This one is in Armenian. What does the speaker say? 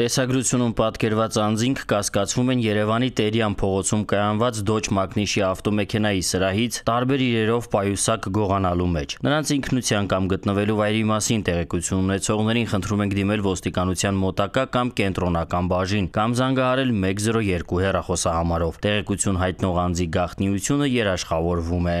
Տեսագրությունում պատկերված անձինք կասկածվում են Երևանի Տերյան փողոցում կայանված Դոջ Մագնիշի ավտոմեքենայի սրահից տարբեր իրերով պայուսակ գողանալու մեջ։ Նրանց ինքնության կամ գտնվելու վայրի մասին տեղեկություն ունեցողներին խնդրում ենք դիմել ոստիկանության մոտակա կամ կենտրոնական բաժին կամ զանգահարել 102 հեռախոսահամարով։ Տեղեկություն հայտնող անձի գաղտնիությունը երաշխավորվում է։